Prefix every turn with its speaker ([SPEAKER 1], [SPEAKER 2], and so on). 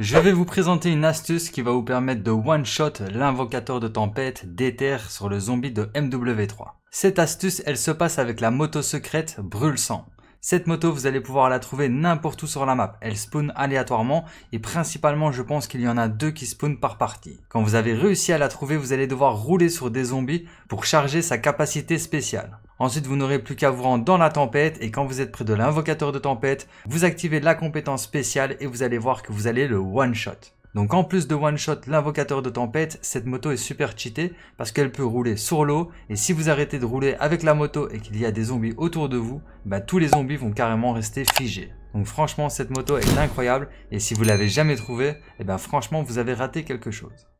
[SPEAKER 1] Je vais vous présenter une astuce qui va vous permettre de one-shot l'invocateur de tempête d'Ether sur le zombie de MW3. Cette astuce, elle se passe avec la moto secrète Brûle Sang. Cette moto, vous allez pouvoir la trouver n'importe où sur la map. Elle spawn aléatoirement et principalement, je pense qu'il y en a deux qui spawnent par partie. Quand vous avez réussi à la trouver, vous allez devoir rouler sur des zombies pour charger sa capacité spéciale. Ensuite, vous n'aurez plus qu'à vous rendre dans la tempête et quand vous êtes près de l'invocateur de tempête, vous activez la compétence spéciale et vous allez voir que vous allez le one-shot. Donc en plus de one-shot l'invocateur de tempête, cette moto est super cheatée parce qu'elle peut rouler sur l'eau et si vous arrêtez de rouler avec la moto et qu'il y a des zombies autour de vous, bah, tous les zombies vont carrément rester figés. Donc franchement cette moto est incroyable et si vous l'avez jamais trouvée, et eh ben franchement vous avez raté quelque chose.